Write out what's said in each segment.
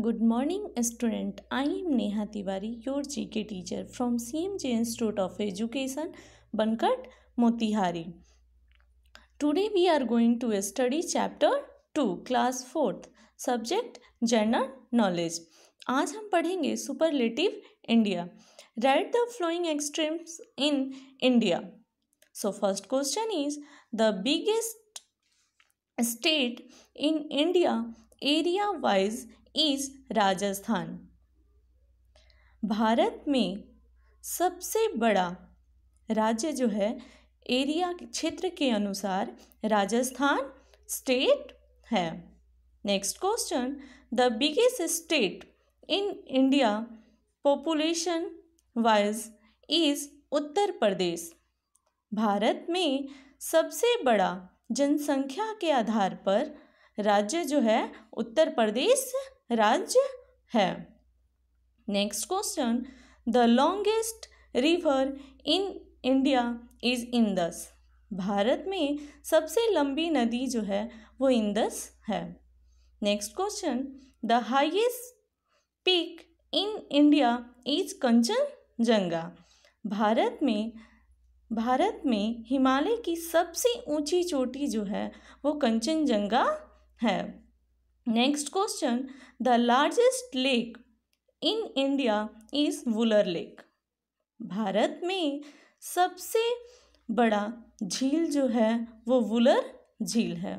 Good morning student I am Neha Tiwari your G K teacher from C M J institute of education Bankat Motihari today we are going to study chapter two class fourth subject general knowledge आज हम पढ़ेंगे superlative India right the following extremes in India so first question is the biggest state in India area wise is Rajasthan Bharat में सबसे बड़ा राज्य जो है area क्षेत्र के अनुसार राजस्थान स्टेट है next question the biggest state in India population wise is Uttar Pradesh Bharat में सबसे बड़ा जनसंख्या के आधार पर राज्य जो है उत्तर प्रदेश राज्य है next question the longest river in India is Indus Bharat में सबसे लंबी नदी जो है वो इंदस है next question the highest peak in India is Kanchenjunga Bharat में भारत में हिमालय की सबसे ऊंची चोटी जो है वो कंचनजंगा है next question the largest lake in India is Wular lake Bharat में सबसे बड़ा झील जो है वो वुलर झील है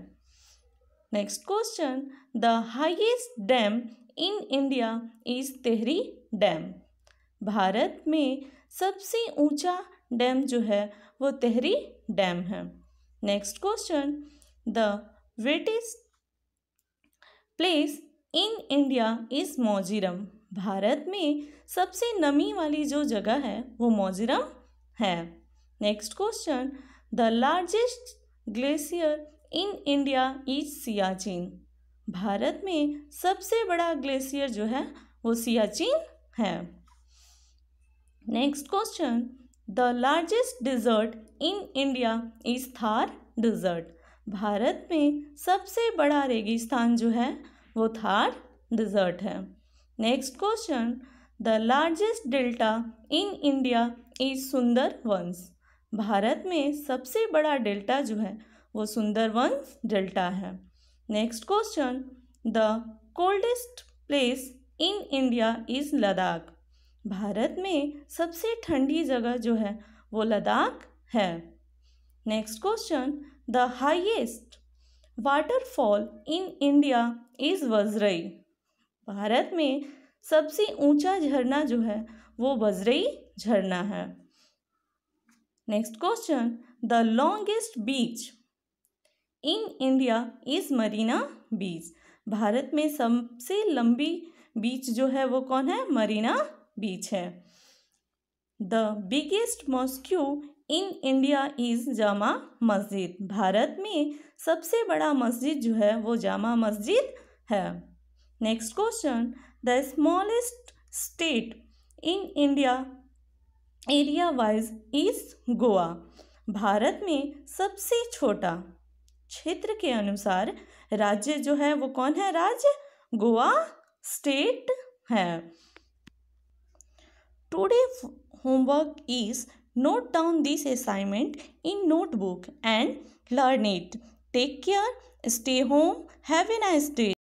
next question the highest dam in India is Tehri dam Bharat में सबसे ऊंचा डैम जो है वो तेहरी डैम है next question the wettest place in India is Mizoram Bharat में सबसे नमी वाली जो जगह है वो मोजिरम है next question the largest glacier in India is Siachen Bharat में सबसे बड़ा ग्लेशियर जो है वो सियाचिन है next question the largest desert in India is Thar desert Bharat में सबसे बड़ा रेगिस्तान जो है वो थार डिज़र्ट है next question the largest delta in India is Sundarbans Bharat में सबसे बड़ा डेल्टा जो है वो सुंदर वंश डेल्टा है next question the coldest place in India is Ladakh Bharat में सबसे ठंडी जगह जो है वो लद्दाख है next question The highest waterfall in India is Vajrai. Bharat में सबसे ऊंचा झरना जो है वो वज्रई झरना है next question the longest beach in India is Marina beach Bharat में सबसे लंबी बीच जो है वो कौन है मरीना बीच है the biggest mosque in India is Jama Masjid Bharat में सबसे बड़ा मस्जिद जो है वो जामा मस्जिद है next question the smallest state in India area wise is Goa Bharat में सबसे छोटा क्षेत्र के अनुसार राज्य जो है वो कौन है राज्य गोवा स्टेट है today homework is Note down this assignment in notebook and learn it. Take care, stay home, have a nice day.